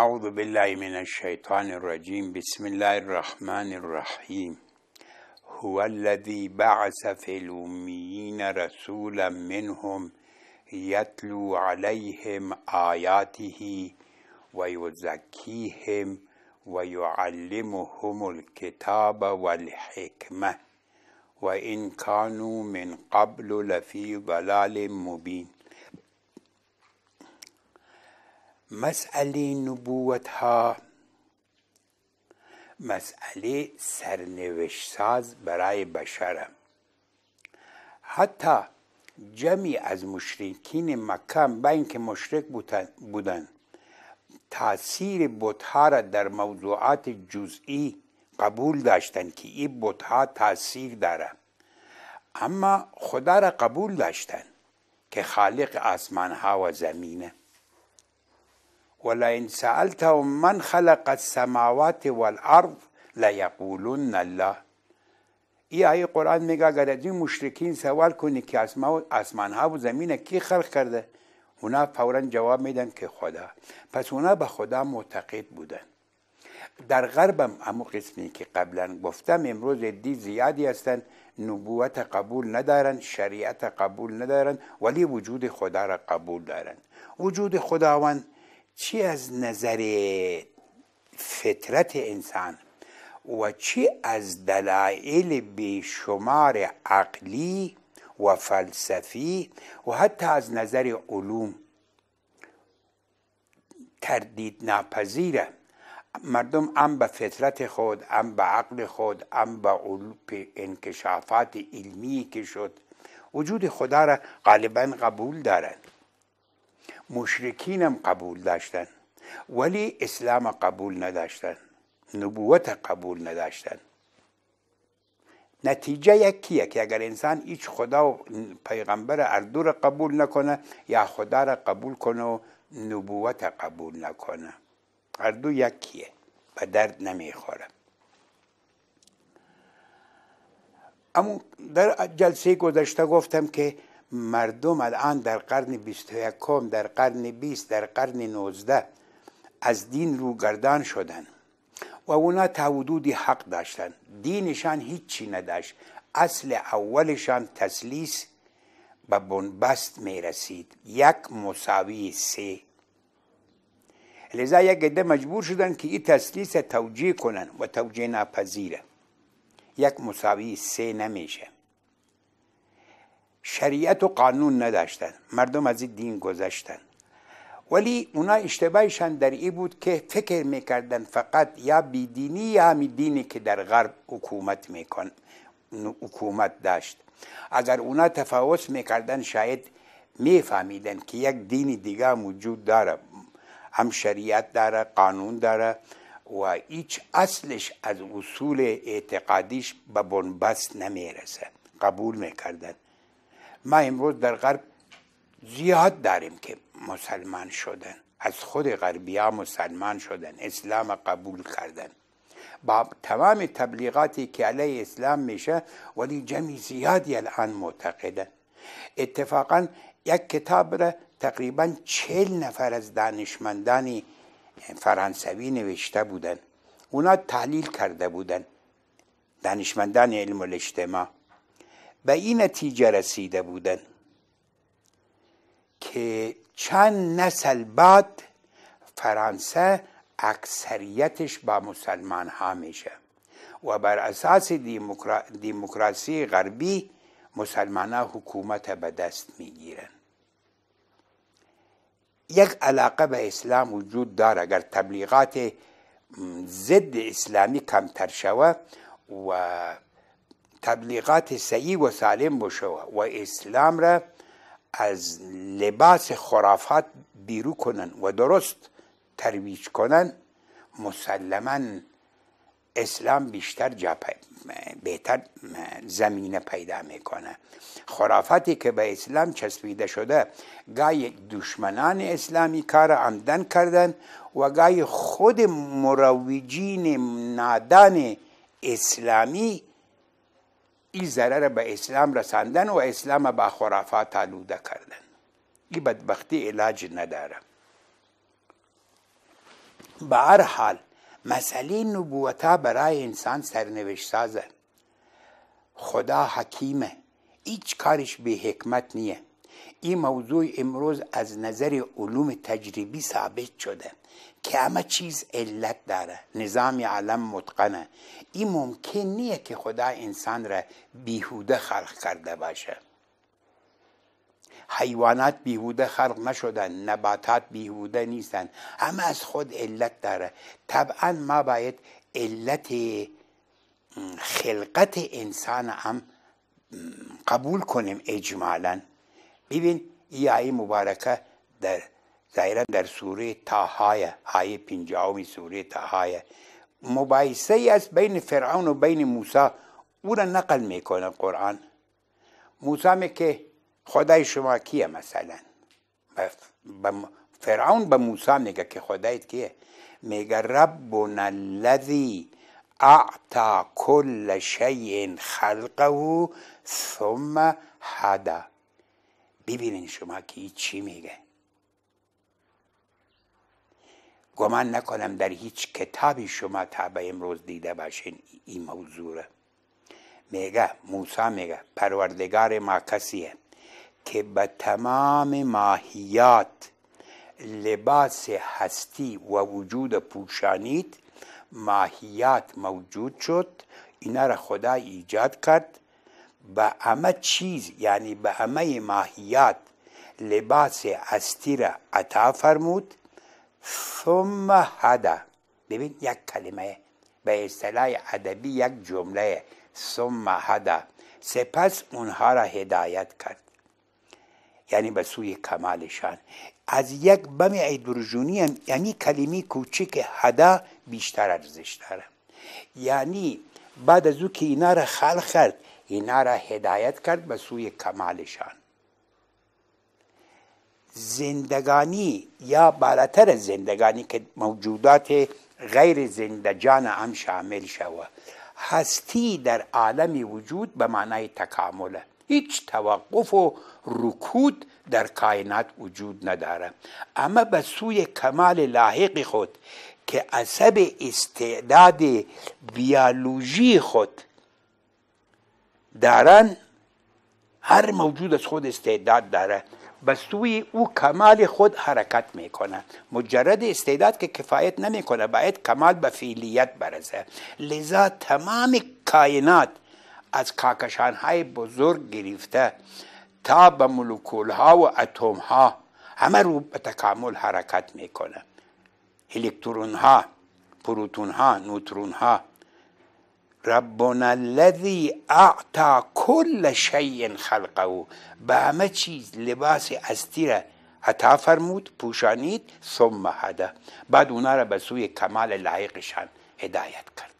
أعوذ بالله من الشيطان الرجيم بسم الله الرحمن الرحيم هو الذي بعث في الأميين رسولا منهم يتلو عليهم آياته ويزكيهم ويعلمهم الكتاب والحكمة وإن كانوا من قبل لفي ضلال مبين مسئله نبوت ها مسئله سرنوشت ساز برای بشره حتی جمعی از مشرکین مکه با اینکه مشرک بودن تاثیر بتها را در موضوعات جزئی قبول داشتند که این بتها تاثیر داره اما خدا را قبول داشتن که خالق آسمان ها و زمینه ولئن سألتهم من خلق السماوات والأرض ليقولن الله ای آیه قرآن میگه اگر از این مشرکین سوال کنی که آسمان ها و زمین کی خلق کرده اونا فورا جواب میدن که خدا پس اونا به خدا معتقد بودن در غربم امو قسمی که قبلا گفتم امروز دی زیادی هستن نبوت قبول ندارن شریعت قبول ندارن ولی وجود خدا را قبول دارن وجود خداوند چی از نظر فطرت انسان و چی از دلایل بیشمار عقلی و فلسفی و حتی از نظر علوم تردید ناپذیره مردم هم به فطرت خود هم به عقل خود هم به انکشافات علمی که شد وجود خدا را غالبا قبول دارند مشرکینم قبول داشتن ولی اسلام قبول نداشتن نبوت قبول نداشتن نتیجه یکیه که اگر انسان هیچ خدا و پیغمبر اردو را قبول نکنه یا خدا را قبول کنه و نبوت قبول نکنه اردو یکیه و درد نمیخوره اما در جلسه گذشته گفتم که مردم الان در قرن 21 در قرن 20 در قرن 19 از دین روگردان شدن و اونا تا حق داشتن دینشان هیچی نداشت اصل اولشان تسلیس به بنبست می رسید یک مساوی سه لذا یک عده مجبور شدن که این تسلیس توجیه کنن و توجیه نپذیره یک مساوی سه نمیشه شریعت و قانون نداشتن مردم از این دین گذشتن ولی اونا اشتباهشان در این بود که فکر میکردن فقط یا بیدینی یا می دینی که در غرب حکومت میکن حکومت داشت اگر اونا تفاوت میکردن شاید میفهمیدن که یک دین دیگه موجود داره هم شریعت داره قانون داره و هیچ اصلش از اصول اعتقادیش به بنبست نمیرسه قبول میکردن ما امروز در غرب زیاد داریم که مسلمان شدن از خود غربی ها مسلمان شدن اسلام قبول کردن با تمام تبلیغاتی که علیه اسلام میشه ولی جمعی زیادی الان معتقدن اتفاقا یک کتاب را تقریبا چهل نفر از دانشمندان فرانسوی نوشته بودن اونا تحلیل کرده بودن دانشمندان علم الاجتماع به این نتیجه رسیده بودند که چند نسل بعد فرانسه اکثریتش با مسلمان ها میشه و بر اساس دیموکراسی غربی مسلمان ها حکومت به دست میگیرن یک علاقه به اسلام وجود داره اگر تبلیغات ضد اسلامی کمتر شوه و تبلیغات صحیح و سالم بشه و اسلام را از لباس خرافات بیرو کنن و درست ترویج کنن مسلما اسلام بیشتر بهتر زمینه پیدا میکنه خرافاتی که به اسلام چسبیده شده گای دشمنان اسلامی کار عمدن کردن و گای خود مروجین نادان اسلامی این ضرر به اسلام رساندن و اسلام با خرافات آلوده کردن این بدبختی علاج نداره به هر حال مسئله نبوتا برای انسان سرنوشت سازه خدا حکیمه هیچ کارش به حکمت نیه این موضوع امروز از نظر علوم تجربی ثابت شده که همه چیز علت داره نظام عالم متقنه این ممکن نیه که خدا انسان را بیهوده خلق کرده باشه حیوانات بیهوده خلق نشدن نباتات بیهوده نیستن همه از خود علت داره طبعا ما باید علت خلقت انسان هم قبول کنیم اجمالا ببین ای آیه مبارکه در ظاهرا در سوره تاهای آیه پنجاهمی سوره تاهای مباحثه ای است بین فرعون و بین موسی او را نقل میکنه قرآن موسی میگه که خدای شما کیه مثلا فرعون به موسی میگه که خدایت کیه میگه ربنا الذی اعطا کل شیء خلقه ثم هدا ببینین شما که چی میگه گمان نکنم در هیچ کتابی شما تا به امروز دیده باشین این موضوع را میگه موسی میگه پروردگار ما کسیه که به تمام ماهیات لباس هستی و وجود پوشانید ماهیات موجود شد اینا را خدا ایجاد کرد به همه چیز یعنی به همه ماهیات لباس استی را عطا فرمود ثم هدا ببین یک کلمه به اصطلاح ادبی یک جمله ثم هدا سپس اونها را هدایت کرد یعنی به سوی کمالشان از یک بم ایدروژونی هم یعنی کلمه کوچک هدا بیشتر ارزش داره یعنی بعد از او که اینا را خلق کرد اینا هدایت کرد به سوی کمالشان زندگانی یا بالاتر زندگانی که موجودات غیر زندجان هم شامل شوه هستی در عالم وجود به معنای تکامله هیچ توقف و رکود در کائنات وجود نداره اما به سوی کمال لاحق خود که عصب استعداد بیولوژی خود دارن هر موجود از خود استعداد داره بس سوی او کمال خود حرکت میکنه مجرد استعداد که کفایت نمیکنه باید کمال به فعلیت برسه لذا تمام کائنات از کاکشان های بزرگ گرفته تا به مولکول ها و اتم ها همه رو به تکامل حرکت میکنه الکترون ها پروتون ها نوترون ها ربنا الذی اعطا کل شیء خلقه به همه چیز لباس هستی را عطا فرمود پوشانید ثم هدا بعد اونا را به سوی کمال لایقشان هدایت کرد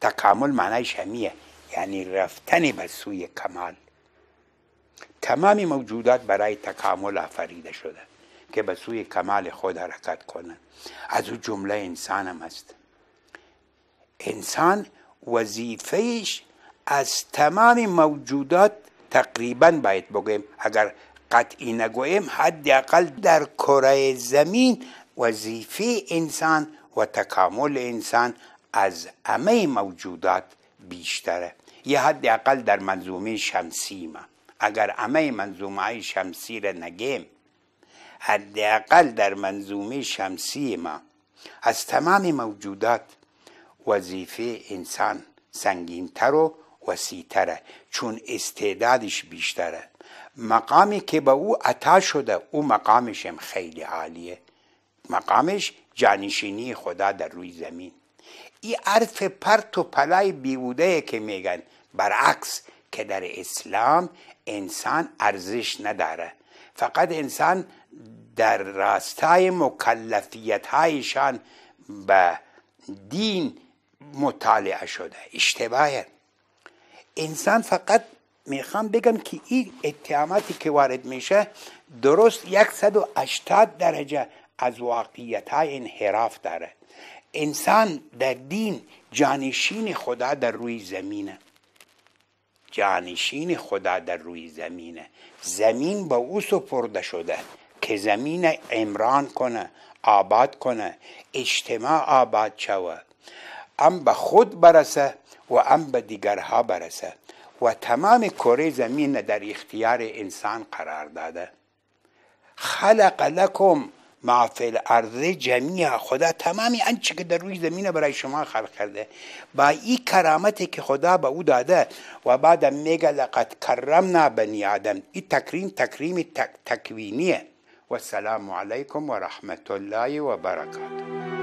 تکامل معنای همیه یعنی رفتن به سوی کمال تمام موجودات برای تکامل آفریده شده که به سوی کمال خود حرکت کنند از او جمله انسان هم انسان وظیفهش از تمام موجودات تقریبا باید بگویم اگر قطعی نگویم حداقل در کره زمین وظیفه انسان و تکامل انسان از همه موجودات بیشتره یه حداقل در منظومه شمسی ما اگر همه منظومه شمسی را نگیم حداقل در منظومه شمسی ما از تمام موجودات وظیفه انسان سنگینتر و وسیعتره چون استعدادش بیشتره مقامی که به او عطا شده او مقامش هم خیلی عالیه مقامش جانشینی خدا در روی زمین این عرف پرت و پلای بیوده که میگن برعکس که در اسلام انسان ارزش نداره فقط انسان در راستای مکلفیت هایشان به دین مطالعه شده اشتباهه انسان فقط میخوام بگم که این اتهاماتی که وارد میشه درست 180 درجه از واقعیت های انحراف داره انسان در دین جانشین خدا در روی زمینه جانشین خدا در روی زمینه زمین به او سپرده شده که زمین امران کنه آباد کنه اجتماع آباد شود ام به خود برسه و ام به دیگرها برسه و تمام کره زمین در اختیار انسان قرار داده خلق لکم ما فی الارض جمیع خدا تمامی آنچه که در روی زمین برای شما خلق کرده با این کرامتی که خدا به او داده و بعد میگه لقد کرمنا بنی آدم این تکریم تکریم تک تکوینیه و سلام علیکم و رحمت الله و برکاته